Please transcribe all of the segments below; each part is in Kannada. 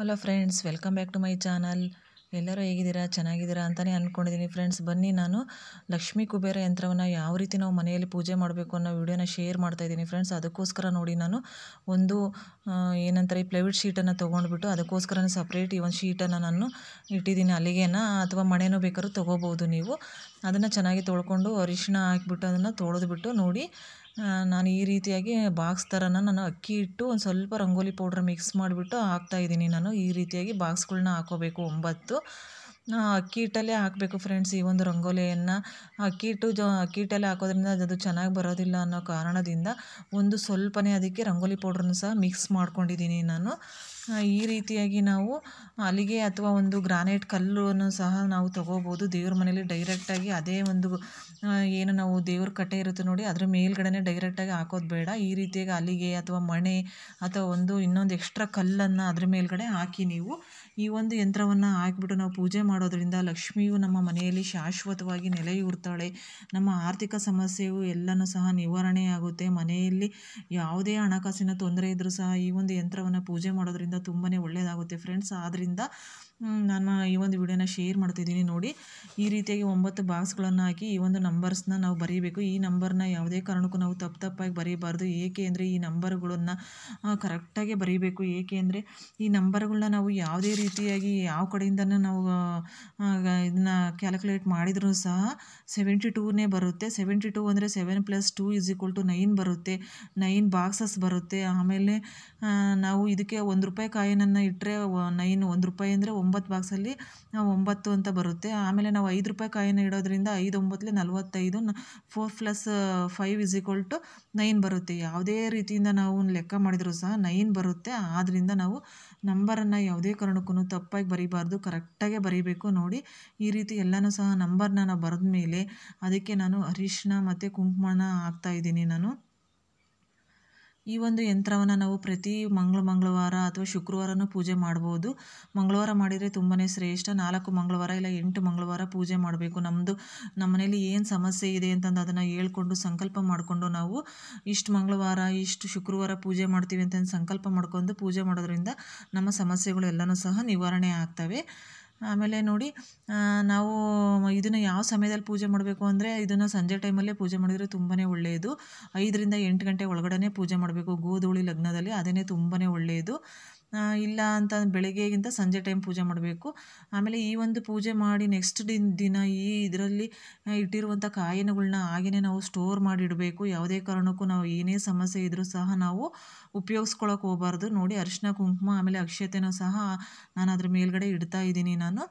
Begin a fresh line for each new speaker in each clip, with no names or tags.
hello friends welcome back to my channel ಎಲ್ಲರೂ ಹೇಗಿದ್ದೀರಾ ಚೆನ್ನಾಗಿದ್ದೀರಾ ಅಂತಲೇ ಅಂದ್ಕೊಂಡಿದ್ದೀನಿ ಫ್ರೆಂಡ್ಸ್ ಬನ್ನಿ ನಾನು ಲಕ್ಷ್ಮೀ ಕುಬೇರ ಯಂತ್ರವನ್ನು ಯಾವ ರೀತಿ ನಾವು ಮನೆಯಲ್ಲಿ ಪೂಜೆ ಮಾಡಬೇಕು ಅನ್ನೋ ವಿಡಿಯೋನ ಶೇರ್ ಮಾಡ್ತಾಯಿದ್ದೀನಿ ಫ್ರೆಂಡ್ಸ್ ಅದಕ್ಕೋಸ್ಕರ ನೋಡಿ ನಾನು ಒಂದು ಏನಂತಾರೆ ಈ ಪ್ಲೈವುಡ್ ಶೀಟನ್ನು ತೊಗೊಂಡ್ಬಿಟ್ಟು ಅದಕ್ಕೋಸ್ಕರ ಸಪ್ರೇಟ್ ಈ ಒಂದು ಶೀಟನ್ನು ನಾನು ಇಟ್ಟಿದ್ದೀನಿ ಅಲ್ಲಿಗೆನ ಅಥವಾ ಮಣೆನೂ ಬೇಕಾದ್ರೂ ತೊಗೋಬೋದು ನೀವು ಅದನ್ನು ಚೆನ್ನಾಗಿ ತೊಳ್ಕೊಂಡು ಅರಿಶಿನ ಹಾಕಿಬಿಟ್ಟು ಅದನ್ನು ತೊಳೆದ್ಬಿಟ್ಟು ನೋಡಿ ನಾನು ಈ ರೀತಿಯಾಗಿ ಬಾಕ್ಸ್ ಥರನ ನಾನು ಅಕ್ಕಿ ಇಟ್ಟು ಒಂದು ಸ್ವಲ್ಪ ರಂಗೋಲಿ ಪೌಡ್ರ್ ಮಿಕ್ಸ್ ಮಾಡಿಬಿಟ್ಟು ಹಾಕ್ತಾಯಿದ್ದೀನಿ ನಾನು ಈ ರೀತಿಯಾಗಿ ಬಾಕ್ಸ್ಗಳನ್ನ ಹಾಕೋಬೇಕು ಒಂಬತ್ತು ಅಕ್ಕಿ ಹಿಟ್ಟಲ್ಲೇ ಹಾಕಬೇಕು ಫ್ರೆಂಡ್ಸ್ ಈ ಒಂದು ರಂಗೋಲಿಯನ್ನು ಅಕ್ಕಿ ಹಿಟ್ಟು ಜ ಅಕ್ಕಿ ಹಿಟ್ಟಲ್ಲೇ ಹಾಕೋದ್ರಿಂದ ಅದು ಚೆನ್ನಾಗಿ ಬರೋದಿಲ್ಲ ಅನ್ನೋ ಕಾರಣದಿಂದ ಒಂದು ಸ್ವಲ್ಪನೇ ಅದಕ್ಕೆ ರಂಗೋಲಿ ಪೌಡ್ರನ್ನು ಸಹ ಮಿಕ್ಸ್ ಮಾಡ್ಕೊಂಡಿದ್ದೀನಿ ನಾನು ಈ ರೀತಿಯಾಗಿ ನಾವು ಹಲಿಗೆ ಅಥವಾ ಒಂದು ಗ್ರಾನೈಟ್ ಕಲ್ಲನ್ನು ಸಹ ನಾವು ತಗೋಬೋದು ದೇವ್ರ ಮನೇಲಿ ಡೈರೆಕ್ಟಾಗಿ ಅದೇ ಒಂದು ಏನು ನಾವು ದೇವ್ರ ಕಟ್ಟೆ ಇರುತ್ತೆ ನೋಡಿ ಅದ್ರ ಮೇಲ್ಗಡೆ ಡೈರೆಕ್ಟಾಗಿ ಹಾಕೋದು ಬೇಡ ಈ ರೀತಿಯಾಗಿ ಅಲ್ಲಿಗೆ ಅಥವಾ ಮಣೆ ಅಥವಾ ಒಂದು ಇನ್ನೊಂದು ಎಕ್ಸ್ಟ್ರಾ ಕಲ್ಲನ್ನು ಅದ್ರ ಮೇಲ್ಗಡೆ ಹಾಕಿ ನೀವು ಈ ಒಂದು ಯಂತ್ರವನ್ನು ಹಾಕಿಬಿಟ್ಟು ನಾವು ಪೂಜೆ ಮಾಡೋದರಿಂದ ಲಕ್ಷ್ಮಿಯು ನಮ್ಮ ಮನೆಯಲ್ಲಿ ಶಾಶ್ವತವಾಗಿ ನೆಲೆಯೂರ್ತಾಳೆ ನಮ್ಮ ಆರ್ಥಿಕ ಸಮಸ್ಯೆಯು ಎಲ್ಲನೂ ಸಹ ನಿವಾರಣೆಯಾಗುತ್ತೆ ಮನೆಯಲ್ಲಿ ಯಾವುದೇ ಹಣಕಾಸಿನ ತೊಂದರೆ ಇದ್ದರೂ ಸಹ ಈ ಒಂದು ಯಂತ್ರವನ್ನು ಪೂಜೆ ಮಾಡೋದರಿಂದ ತುಂಬಾ ಒಳ್ಳೆಯದಾಗುತ್ತೆ ಫ್ರೆಂಡ್ಸ್ ಆದ್ದರಿಂದ ನಾನು ಈ ಒಂದು ವಿಡಿಯೋನ ಶೇರ್ ಮಾಡ್ತಿದ್ದೀನಿ ನೋಡಿ ಈ ರೀತಿಯಾಗಿ ಒಂಬತ್ತು ಬಾಕ್ಸ್ಗಳನ್ನು ಹಾಕಿ ಈ ಒಂದು ನಂಬರ್ಸ್ನ ನಾವು ಬರೀಬೇಕು ಈ ನಂಬರ್ನ ಯಾವುದೇ ಕಾರಣಕ್ಕೂ ನಾವು ತಪ್ಪು ತಪ್ಪಾಗಿ ಬರೀಬಾರ್ದು ಏಕೆ ಅಂದರೆ ಈ ನಂಬರ್ಗಳನ್ನು ಕರೆಕ್ಟಾಗಿ ಬರೀಬೇಕು ಏಕೆ ಅಂದರೆ ಈ ನಂಬರ್ಗಳನ್ನ ನಾವು ಯಾವುದೇ ರೀತಿಯಾಗಿ ಯಾವ ಕಡೆಯಿಂದನೂ ನಾವು ಇದನ್ನ ಕ್ಯಾಲ್ಕುಲೇಟ್ ಮಾಡಿದರೂ ಸಹ ಸೆವೆಂಟಿ ಟೂನೇ ಬರುತ್ತೆ ಸೆವೆಂಟಿ ಟೂ ಅಂದರೆ seven plus two is equal to nine ಬರುತ್ತೆ ನೈನ್ ಬಾಕ್ಸಸ್ ಬರುತ್ತೆ ಆಮೇಲೆ ನಾವು ಇದಕ್ಕೆ ಒಂದು ರೂಪಾಯಿ ಕಾಯಿನನ್ನು ಇಟ್ಟರೆ ನೈನ್ ಒಂದು ರೂಪಾಯಿ ಅಂದರೆ ಒಂಬತ್ತು ಒಂಬತ್ತು ಬಾಕ್ಸಲ್ಲಿ ಒಂಬತ್ತು ಅಂತ ಬರುತ್ತೆ ಆಮೇಲೆ ನಾವು ಐದು ರೂಪಾಯಿ ಕಾಯಿನ ಇಡೋದ್ರಿಂದ ಐದು ಒಂಬತ್ತಲೆ ನಲ್ವತ್ತೈದು four plus five is equal to nine ಬರುತ್ತೆ ಯಾವುದೇ ರೀತಿಯಿಂದ ನಾವು ಲೆಕ್ಕ ಮಾಡಿದರೂ ಸಹ ನೈನ್ ಬರುತ್ತೆ ಆದ್ದರಿಂದ ನಾವು ನಂಬರನ್ನು ಯಾವುದೇ ಕಾರಣಕ್ಕೂ ತಪ್ಪಾಗಿ ಬರೀಬಾರ್ದು ಕರೆಕ್ಟಾಗೆ ಬರೀಬೇಕು ನೋಡಿ ಈ ರೀತಿ ಎಲ್ಲನೂ ಸಹ ನಂಬರ್ನ ನಾವು ಬರೆದ ಮೇಲೆ ಅದಕ್ಕೆ ನಾನು ಅರಿಶಿನ ಮತ್ತು ಕುಂಕುಮನ ಹಾಕ್ತಾಯಿದ್ದೀನಿ ನಾನು ಈ ಒಂದು ಯಂತ್ರವನ್ನು ನಾವು ಪ್ರತಿ ಮಂಗಳ ಮಂಗಳವಾರ ಅಥವಾ ಶುಕ್ರವಾರನೂ ಪೂಜೆ ಮಾಡ್ಬೋದು ಮಂಗಳವಾರ ಮಾಡಿದರೆ ತುಂಬಾ ಶ್ರೇಷ್ಠ ನಾಲ್ಕು ಮಂಗಳವಾರ ಇಲ್ಲ ಎಂಟು ಮಂಗಳವಾರ ಪೂಜೆ ಮಾಡಬೇಕು ನಮ್ಮದು ನಮ್ಮನೇಲಿ ಏನು ಸಮಸ್ಯೆ ಇದೆ ಅಂತಂದು ಅದನ್ನು ಹೇಳ್ಕೊಂಡು ಸಂಕಲ್ಪ ಮಾಡಿಕೊಂಡು ನಾವು ಇಷ್ಟು ಮಂಗಳವಾರ ಇಷ್ಟು ಶುಕ್ರವಾರ ಪೂಜೆ ಮಾಡ್ತೀವಿ ಅಂತಂದು ಸಂಕಲ್ಪ ಮಾಡ್ಕೊಂಡು ಪೂಜೆ ಮಾಡೋದ್ರಿಂದ ನಮ್ಮ ಸಮಸ್ಯೆಗಳು ಎಲ್ಲನೂ ಸಹ ನಿವಾರಣೆ ಆಗ್ತವೆ ಆಮೇಲೆ ನೋಡಿ ನಾವು ಇದನ್ನು ಯಾವ ಸಮಯದಲ್ಲಿ ಪೂಜೆ ಮಾಡಬೇಕು ಅಂದರೆ ಇದನ್ನು ಸಂಜೆ ಟೈಮಲ್ಲೇ ಪೂಜೆ ಮಾಡಿದರೆ ತುಂಬಾ ಒಳ್ಳೆಯದು ಐದರಿಂದ ಎಂಟು ಗಂಟೆ ಒಳಗಡೆ ಪೂಜೆ ಮಾಡಬೇಕು ಗೋಧೂಳಿ ಲಗ್ನದಲ್ಲಿ ಅದೇ ತುಂಬಾ ಒಳ್ಳೆಯದು ಇಲ್ಲ ಅಂತ ಬೆಳಗ್ಗೆಗಿಂತ ಸಂಜೆ ಟೈಮ್ ಪೂಜೆ ಮಾಡಬೇಕು ಆಮೇಲೆ ಈ ಒಂದು ಪೂಜೆ ಮಾಡಿ ನೆಕ್ಸ್ಟ್ ದಿನ ದಿನ ಈ ಇದರಲ್ಲಿ ಇಟ್ಟಿರುವಂಥ ಕಾಯಿನಗಳನ್ನ ಹಾಗೆಯೇ ನಾವು ಸ್ಟೋರ್ ಮಾಡಿ ಇಡಬೇಕು ಯಾವುದೇ ಕಾರಣಕ್ಕೂ ನಾವು ಏನೇ ಸಮಸ್ಯೆ ಇದ್ದರೂ ಸಹ ನಾವು ಉಪಯೋಗಿಸ್ಕೊಳಕ್ಕೆ ಹೋಗಬಾರ್ದು ನೋಡಿ ಅರಿಶಿನ ಕುಂಕುಮ ಆಮೇಲೆ ಅಕ್ಷತೆನೂ ಸಹ ನಾನು ಅದ್ರ ಮೇಲ್ಗಡೆ ಇಡ್ತಾ ಇದ್ದೀನಿ ನಾನು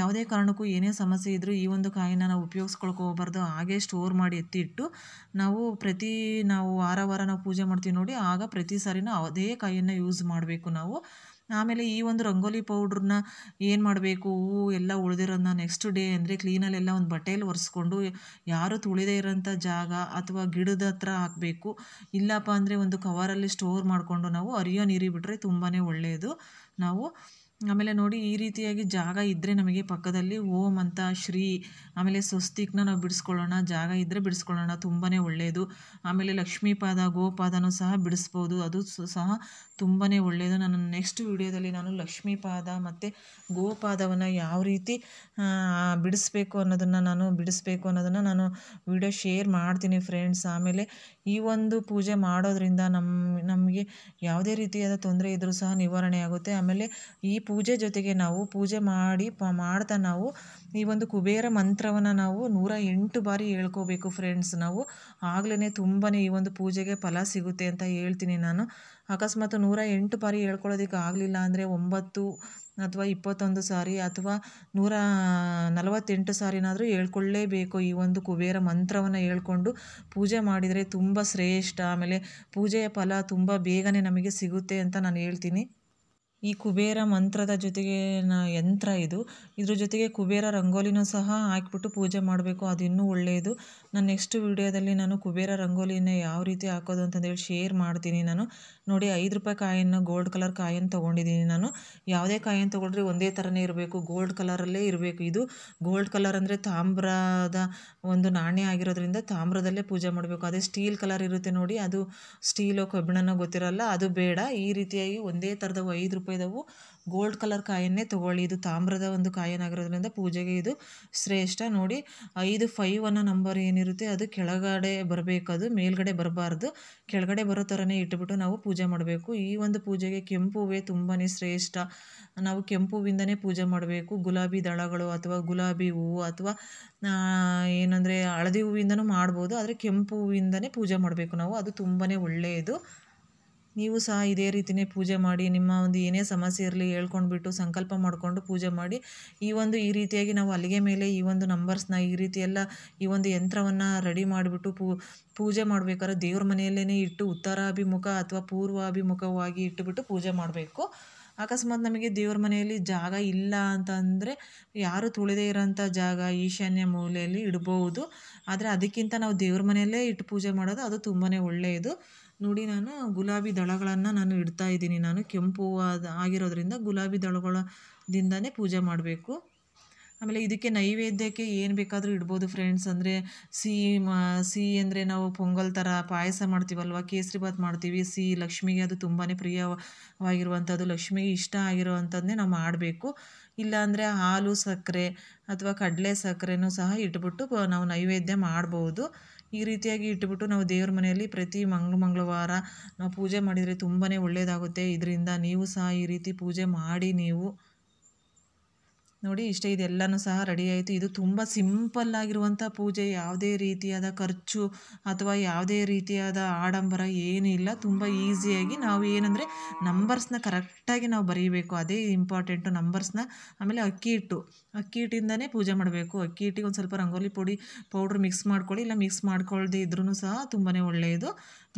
ಯಾವುದೇ ಕಾರಣಕ್ಕೂ ಏನೇ ಸಮಸ್ಯೆ ಇದ್ದರೂ ಈ ಒಂದು ಕಾಯಿನ ನಾವು ಉಪಯೋಗಿಸ್ಕೊಳಕ್ಕೆ ಹೋಗಬಾರ್ದು ಹಾಗೆ ಸ್ಟೋರ್ ಮಾಡಿ ಎತ್ತಿಟ್ಟು ನಾವು ಪ್ರತಿ ನಾವು ವಾರ ವಾರ ನಾವು ಪೂಜೆ ಮಾಡ್ತೀವಿ ನೋಡಿ ಆಗ ಪ್ರತಿ ಸಾರಿನೂ ಅದೇ ಕಾಯಿಯನ್ನು ಯೂಸ್ ಮಾಡಬೇಕು ನಾವು ಆಮೇಲೆ ಈ ಒಂದು ರಂಗೋಲಿ ಪೌಡ್ರನ್ನ ಏನು ಮಾಡಬೇಕು ಹೂವು ಎಲ್ಲ ಉಳಿದಿರೋದನ್ನ ನೆಕ್ಸ್ಟ್ ಡೇ ಅಂದರೆ ಎಲ್ಲ ಒಂದು ಬಟ್ಟೆಯಲ್ಲಿ ಒರೆಸ್ಕೊಂಡು ಯಾರು ತುಳಿದೇ ಇರೋಂಥ ಜಾಗ ಅಥವಾ ಗಿಡದ ಹತ್ರ ಹಾಕಬೇಕು ಇಲ್ಲಪ್ಪ ಅಂದರೆ ಒಂದು ಕವರಲ್ಲಿ ಸ್ಟೋರ್ ಮಾಡಿಕೊಂಡು ನಾವು ಅರಿಯೋ ನೀರಿ ಬಿಟ್ಟರೆ ತುಂಬಾ ಒಳ್ಳೆಯದು ನಾವು ಆಮೇಲೆ ನೋಡಿ ಈ ರೀತಿಯಾಗಿ ಜಾಗ ಇದ್ದರೆ ನಮಗೆ ಪಕ್ಕದಲ್ಲಿ ಓಂ ಅಂತ ಶ್ರೀ ಆಮೇಲೆ ಸ್ವಸ್ತಿಕ್ನ ನಾವು ಬಿಡಿಸ್ಕೊಳ್ಳೋಣ ಜಾಗ ಇದ್ದರೆ ಬಿಡಿಸ್ಕೊಳ್ಳೋಣ ತುಂಬಾ ಒಳ್ಳೆಯದು ಆಮೇಲೆ ಲಕ್ಷ್ಮೀಪಾದ ಗೋಪಾದನೂ ಸಹ ಬಿಡಿಸ್ಬೋದು ಅದು ಸಹ ತುಂಬಾ ಒಳ್ಳೆಯದು ನಾನು ನೆಕ್ಸ್ಟ್ ವಿಡಿಯೋದಲ್ಲಿ ನಾನು ಲಕ್ಷ್ಮೀಪಾದ ಮತ್ತು ಗೋಪಾದವನ್ನು ಯಾವ ರೀತಿ ಬಿಡಿಸ್ಬೇಕು ಅನ್ನೋದನ್ನು ನಾನು ಬಿಡಿಸ್ಬೇಕು ಅನ್ನೋದನ್ನು ನಾನು ವಿಡಿಯೋ ಶೇರ್ ಮಾಡ್ತೀನಿ ಫ್ರೆಂಡ್ಸ್ ಆಮೇಲೆ ಈ ಒಂದು ಪೂಜೆ ಮಾಡೋದ್ರಿಂದ ನಮ್ಮ ನಮಗೆ ಯಾವುದೇ ರೀತಿಯಾದ ತೊಂದರೆ ಇದ್ದರೂ ಸಹ ನಿವಾರಣೆ ಆಗುತ್ತೆ ಆಮೇಲೆ ಈ ಪೂಜೆ ಜೊತೆಗೆ ನಾವು ಪೂಜೆ ಮಾಡಿ ಪ ಮಾಡ್ತಾ ನಾವು ಈ ಒಂದು ಕುಬೇರ ಮಂತ್ರವನ್ನು ನಾವು ನೂರ ಎಂಟು ಬಾರಿ ಹೇಳ್ಕೋಬೇಕು ಫ್ರೆಂಡ್ಸ್ ನಾವು ಆಗ್ಲೇ ತುಂಬಾ ಈ ಒಂದು ಪೂಜೆಗೆ ಫಲ ಸಿಗುತ್ತೆ ಅಂತ ಹೇಳ್ತೀನಿ ನಾನು ಅಕಸ್ಮಾತ್ ನೂರ ಎಂಟು ಬಾರಿ ಹೇಳ್ಕೊಳ್ಳೋದಕ್ಕೆ ಆಗಲಿಲ್ಲ ಅಂದರೆ ಒಂಬತ್ತು ಅಥವಾ ಇಪ್ಪತ್ತೊಂದು ಸಾರಿ ಅಥವಾ ನೂರ ನಲವತ್ತೆಂಟು ಸಾರಿನಾದರೂ ಹೇಳ್ಕೊಳ್ಳೇಬೇಕು ಈ ಒಂದು ಕುಬೇರ ಮಂತ್ರವನ್ನು ಹೇಳ್ಕೊಂಡು ಪೂಜೆ ಮಾಡಿದರೆ ತುಂಬ ಶ್ರೇಷ್ಠ ಆಮೇಲೆ ಪೂಜೆಯ ಫಲ ತುಂಬ ಬೇಗನೆ ನಮಗೆ ಸಿಗುತ್ತೆ ಅಂತ ನಾನು ಹೇಳ್ತೀನಿ ಈ ಕುಬೇರ ಮಂತ್ರದ ಜೊತೆಗೆ ಯಂತ್ರ ಇದು ಇದ್ರ ಜೊತೆಗೆ ಕುಬೇರ ರಂಗೋಲಿನೂ ಸಹ ಹಾಕಿಬಿಟ್ಟು ಪೂಜೆ ಮಾಡಬೇಕು ಅದು ಇನ್ನೂ ಒಳ್ಳೆಯದು ನಾನು ನೆಕ್ಸ್ಟ್ ವಿಡಿಯೋದಲ್ಲಿ ನಾನು ಕುಬೇರ ರಂಗೋಲಿನ ಯಾವ ರೀತಿ ಹಾಕೋದು ಅಂತಂದೇಳಿ ಶೇರ್ ಮಾಡ್ತೀನಿ ನಾನು ನೋಡಿ ಐದು ರೂಪಾಯಿ ಕಾಯನ್ನು ಗೋಲ್ಡ್ ಕಲರ್ ಕಾಯನ್ನು ತೊಗೊಂಡಿದ್ದೀನಿ ನಾನು ಯಾವುದೇ ಕಾಯನ್ನು ತೊಗೊಂಡ್ರೆ ಒಂದೇ ಥರನೇ ಇರಬೇಕು ಗೋಲ್ಡ್ ಕಲರಲ್ಲೇ ಇರಬೇಕು ಇದು ಗೋಲ್ಡ್ ಕಲರ್ ಅಂದರೆ ತಾಮ್ರದ ಒಂದು ನಾಣ್ಯ ಆಗಿರೋದ್ರಿಂದ ತಾಮ್ರದಲ್ಲೇ ಪೂಜೆ ಮಾಡಬೇಕು ಅದೇ ಸ್ಟೀಲ್ ಕಲರ್ ಇರುತ್ತೆ ನೋಡಿ ಅದು ಸ್ಟೀಲು ಕಬ್ಬಿಣನೋ ಗೊತ್ತಿರಲ್ಲ ಅದು ಬೇಡ ಈ ರೀತಿಯಾಗಿ ಒಂದೇ ಥರದ ಐದು ರೂಪಾಯಿ ಇದಾವೆ ಗೋಲ್ಡ್ ಕಲರ್ ಕಾಯನ್ನೇ ತಗೊಳ್ಳಿ ಇದು ತಾಮ್ರದ ಒಂದು ಕಾಯನಾಗಿರೋದ್ರಿಂದ ಪೂಜೆಗೆ ಇದು ಶ್ರೇಷ್ಠ ನೋಡಿ ಐದು ಫೈವ್ ಅನ್ನೋ ನಂಬರ್ ಏನಿರುತ್ತೆ ಅದು ಕೆಳಗಡೆ ಬರಬೇಕು ಅದು ಮೇಲ್ಗಡೆ ಬರಬಾರ್ದು ಕೆಳಗಡೆ ಬರೋ ಥರನೇ ಇಟ್ಬಿಟ್ಟು ನಾವು ಪೂಜೆ ಮಾಡಬೇಕು ಈ ಒಂದು ಪೂಜೆಗೆ ಕೆಂಪು ಹೂವೆ ತುಂಬಾ ಶ್ರೇಷ್ಠ ನಾವು ಕೆಂಪುವಿಂದನೇ ಪೂಜೆ ಮಾಡಬೇಕು ಗುಲಾಬಿ ದಳಗಳು ಅಥವಾ ಗುಲಾಬಿ ಹೂವು ಅಥವಾ ಏನಂದರೆ ಹಳದಿ ಹೂವಿಂದನೂ ಮಾಡ್ಬೋದು ಆದರೆ ಕೆಂಪು ಹೂವಿಂದನೇ ಪೂಜೆ ಮಾಡಬೇಕು ನಾವು ಅದು ತುಂಬಾನೇ ಒಳ್ಳೆಯದು ನೀವು ಸಹ ಇದೇ ರೀತಿಯೇ ಪೂಜೆ ಮಾಡಿ ನಿಮ್ಮ ಒಂದು ಏನೇ ಸಮಸ್ಯೆ ಇರಲಿ ಹೇಳ್ಕೊಂಡ್ಬಿಟ್ಟು ಸಂಕಲ್ಪ ಮಾಡಿಕೊಂಡು ಪೂಜೆ ಮಾಡಿ ಈ ಒಂದು ಈ ರೀತಿಯಾಗಿ ನಾವು ಅಲ್ಲಿಗೆ ಮೇಲೆ ಈ ಒಂದು ನಂಬರ್ಸ್ನ ಈ ರೀತಿ ಈ ಒಂದು ಯಂತ್ರವನ್ನು ರೆಡಿ ಮಾಡಿಬಿಟ್ಟು ಪೂ ಪೂಜೆ ಮಾಡಬೇಕಾದ್ರೆ ದೇವ್ರ ಮನೆಯಲ್ಲೇ ಇಟ್ಟು ಉತ್ತರಾಭಿಮುಖ ಅಥವಾ ಪೂರ್ವಾಭಿಮುಖವಾಗಿ ಇಟ್ಟುಬಿಟ್ಟು ಪೂಜೆ ಮಾಡಬೇಕು ಅಕಸ್ಮಾತ್ ನಮಗೆ ದೇವ್ರ ಮನೆಯಲ್ಲಿ ಜಾಗ ಇಲ್ಲ ಅಂತಂದರೆ ಯಾರು ತುಳಿದೇ ಇರೋಂಥ ಜಾಗ ಈಶಾನ್ಯ ಮೂಲೆಯಲ್ಲಿ ಇಡ್ಬೋದು ಆದರೆ ಅದಕ್ಕಿಂತ ನಾವು ದೇವ್ರ ಮನೆಯಲ್ಲೇ ಇಟ್ಟು ಪೂಜೆ ಮಾಡೋದು ಅದು ತುಂಬಾ ಒಳ್ಳೆಯದು ನೋಡಿ ನಾನು ಗುಲಾಬಿ ದಳಗಳನ್ನು ನಾನು ಇಡ್ತಾ ಇದ್ದೀನಿ ನಾನು ಕೆಂಪು ಆಗಿರೋದ್ರಿಂದ ಗುಲಾಬಿ ದಳಗಳದಿಂದನೇ ಪೂಜೆ ಮಾಡಬೇಕು ಆಮೇಲೆ ಇದಕ್ಕೆ ನೈವೇದ್ಯಕ್ಕೆ ಏನು ಬೇಕಾದರೂ ಇಡ್ಬೋದು ಫ್ರೆಂಡ್ಸ್ ಅಂದರೆ ಸಿಹಿ ಸಿಹಿ ಅಂದರೆ ನಾವು ಪೊಂಗಲ್ ಥರ ಪಾಯಸ ಮಾಡ್ತೀವಲ್ವ ಕೇಸರಿ ಬಾತ್ ಮಾಡ್ತೀವಿ ಸಿಹಿ ಲಕ್ಷ್ಮಿಗೆ ಅದು ತುಂಬಾ ಪ್ರಿಯವಾಗಿರುವಂಥದ್ದು ಲಕ್ಷ್ಮಿಗೆ ಇಷ್ಟ ಆಗಿರುವಂಥದ್ದನ್ನೇ ನಾವು ಮಾಡಬೇಕು ಇಲ್ಲಾಂದರೆ ಹಾಲು ಸಕ್ಕರೆ ಅಥವಾ ಕಡಲೆ ಸಕ್ಕರೆನೂ ಸಹ ಇಟ್ಬಿಟ್ಟು ನಾವು ನೈವೇದ್ಯ ಮಾಡ್ಬೋದು ಈ ರೀತಿಯಾಗಿ ಇಟ್ಬಿಟ್ಟು ನಾವು ದೇವ್ರ ಮನೆಯಲ್ಲಿ ಪ್ರತಿ ಮಂಗಳ ಮಂಗಳವಾರ ನಾವು ಪೂಜೆ ಮಾಡಿದರೆ ತುಂಬಾ ಒಳ್ಳೆಯದಾಗುತ್ತೆ ಇದರಿಂದ ನೀವು ಸಹ ಈ ರೀತಿ ಪೂಜೆ ಮಾಡಿ ನೀವು ನೋಡಿ ಇಷ್ಟೇ ಇದೆಲ್ಲನೂ ಸಹ ರೆಡಿ ಆಯಿತು ಇದು ತುಂಬ ಸಿಂಪಲ್ಲಾಗಿರುವಂಥ ಪೂಜೆ ಯಾವುದೇ ರೀತಿಯಾದ ಖರ್ಚು ಅಥವಾ ಯಾವುದೇ ರೀತಿಯಾದ ಆಡಂಬರ ಏನೂ ಇಲ್ಲ ತುಂಬ ಈಸಿಯಾಗಿ ನಾವು ಏನಂದರೆ ನಂಬರ್ಸ್ನ ಕರೆಕ್ಟಾಗಿ ನಾವು ಬರೀಬೇಕು ಅದೇ ಇಂಪಾರ್ಟೆಂಟು ನಂಬರ್ಸ್ನ ಆಮೇಲೆ ಅಕ್ಕಿ ಹಿಟ್ಟು ಅಕ್ಕಿ ಹಿಟ್ಟಿಂದನೇ ಪೂಜೆ ಮಾಡಬೇಕು ಅಕ್ಕಿ ಹಿಟ್ಟಿಗೆ ಒಂದು ಸ್ವಲ್ಪ ರಂಗೋಲಿ ಪುಡಿ ಪೌಡ್ರ್ ಮಿಕ್ಸ್ ಮಾಡ್ಕೊಳ್ಳಿ ಇಲ್ಲ ಮಿಕ್ಸ್ ಮಾಡ್ಕೊಳ್ಳದೆ ಇದ್ರೂ ಸಹ ತುಂಬಾ ಒಳ್ಳೆಯದು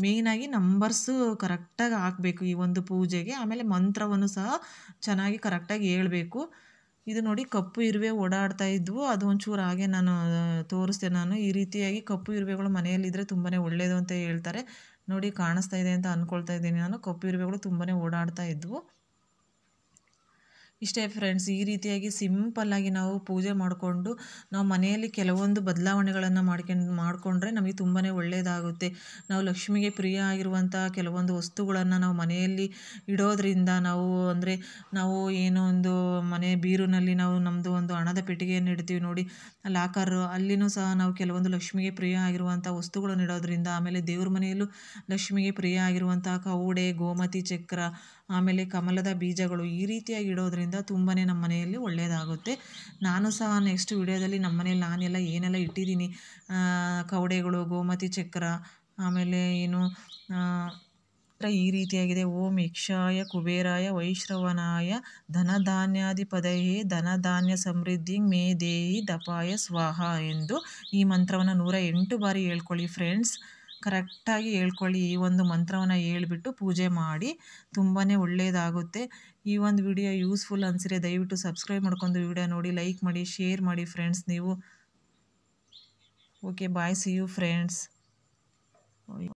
ಮೇಯ್ನಾಗಿ ನಂಬರ್ಸು ಕರೆಕ್ಟಾಗಿ ಹಾಕಬೇಕು ಈ ಒಂದು ಪೂಜೆಗೆ ಆಮೇಲೆ ಮಂತ್ರವನ್ನು ಸಹ ಚೆನ್ನಾಗಿ ಕರೆಕ್ಟಾಗಿ ಹೇಳಬೇಕು ಇದು ನೋಡಿ ಕಪ್ಪು ಇರುವೆ ಓಡಾಡ್ತಾ ಇದ್ವು ಅದು ಒಂಚೂರು ಹಾಗೆ ನಾನು ತೋರಿಸ್ದೆ ನಾನು ಈ ರೀತಿಯಾಗಿ ಕಪ್ಪು ಇರುವೆಗಳು ಮನೆಯಲ್ಲಿದ್ದರೆ ತುಂಬಾ ಒಳ್ಳೆಯದು ಅಂತ ಹೇಳ್ತಾರೆ ನೋಡಿ ಕಾಣಿಸ್ತಾ ಇದೆ ಅಂತ ಅಂದ್ಕೊಳ್ತಾ ಇದ್ದೀನಿ ನಾನು ಕಪ್ಪು ಇರುವೆಗಳು ತುಂಬಾ ಓಡಾಡ್ತಾ ಇದ್ವು ಇಷ್ಟೇ ಫ್ರೆಂಡ್ಸ್ ಈ ರೀತಿಯಾಗಿ ಸಿಂಪಲ್ಲಾಗಿ ನಾವು ಪೂಜೆ ಮಾಡಿಕೊಂಡು ನಾವು ಮನೆಯಲ್ಲಿ ಕೆಲವೊಂದು ಬದಲಾವಣೆಗಳನ್ನು ಮಾಡ್ಕೊಂಡು ಮಾಡಿಕೊಂಡ್ರೆ ನಮಗೆ ತುಂಬಾ ಒಳ್ಳೆಯದಾಗುತ್ತೆ ನಾವು ಲಕ್ಷ್ಮಿಗೆ ಪ್ರಿಯ ಆಗಿರುವಂಥ ಕೆಲವೊಂದು ವಸ್ತುಗಳನ್ನು ನಾವು ಮನೆಯಲ್ಲಿ ಇಡೋದ್ರಿಂದ ನಾವು ಅಂದರೆ ನಾವು ಏನೋ ಒಂದು ಮನೆ ಬೀರುನಲ್ಲಿ ನಾವು ನಮ್ಮದು ಒಂದು ಹಣದ ಪೆಟ್ಟಿಗೆಯನ್ನು ಇಡ್ತೀವಿ ನೋಡಿ ಲಾಕರ್ ಅಲ್ಲಿನೂ ಸಹ ನಾವು ಕೆಲವೊಂದು ಲಕ್ಷ್ಮಿಗೆ ಪ್ರಿಯ ಆಗಿರುವಂಥ ವಸ್ತುಗಳನ್ನು ಇಡೋದ್ರಿಂದ ಆಮೇಲೆ ದೇವ್ರ ಮನೆಯಲ್ಲೂ ಲಕ್ಷ್ಮಿಗೆ ಪ್ರಿಯ ಆಗಿರುವಂಥ ಕೌಡೆ ಗೋಮತಿ ಚಕ್ರ ಆಮೇಲೆ ಕಮಲದ ಬೀಜಗಳು ಈ ರೀತಿಯಾಗಿ ಇಡೋದ್ರಿಂದ ತುಂಬಾ ನಮ್ಮ ಮನೆಯಲ್ಲಿ ಒಳ್ಳೆಯದಾಗುತ್ತೆ ನಾನು ಸಹ ನೆಕ್ಸ್ಟ್ ವಿಡಿಯೋದಲ್ಲಿ ನಮ್ಮ ಮನೇಲಿ ನಾನೆಲ್ಲ ಏನೆಲ್ಲ ಇಟ್ಟಿದ್ದೀನಿ ಕವಡೆಗಳು ಗೋಮತಿ ಚಕ್ರ ಆಮೇಲೆ ಏನು ಈ ರೀತಿಯಾಗಿದೆ ಓಂ ಯಕ್ಷಾಯ ಕುಬೇರಾಯ ವೈಶ್ರವನಾಯ ಧನ ಧನಧಾನ್ಯ ಸಮೃದ್ಧಿ ಮೇ ದೇಹಿ ದಪಾಯ ಸ್ವಾಹ ಎಂದು ಈ ಮಂತ್ರವನ್ನು ನೂರ ಎಂಟು ಬಾರಿ ಹೇಳ್ಕೊಳ್ಳಿ ಫ್ರೆಂಡ್ಸ್ ಕರೆಕ್ಟಾಗಿ ಹೇಳ್ಕೊಳ್ಳಿ ಈ ಒಂದು ಮಂತ್ರವನ್ನು ಹೇಳ್ಬಿಟ್ಟು ಪೂಜೆ ಮಾಡಿ ತುಂಬಾ ಒಳ್ಳೆಯದಾಗುತ್ತೆ ಈ ಒಂದು ವಿಡಿಯೋ ಯೂಸ್ಫುಲ್ ಅನಿಸಿದ್ರೆ ದಯವಿಟ್ಟು ಸಬ್ಸ್ಕ್ರೈಬ್ ಮಾಡ್ಕೊಂಡು ವಿಡಿಯೋ ನೋಡಿ ಲೈಕ್ ಮಾಡಿ ಶೇರ್ ಮಾಡಿ ಫ್ರೆಂಡ್ಸ್ ನೀವು okay bye see you friends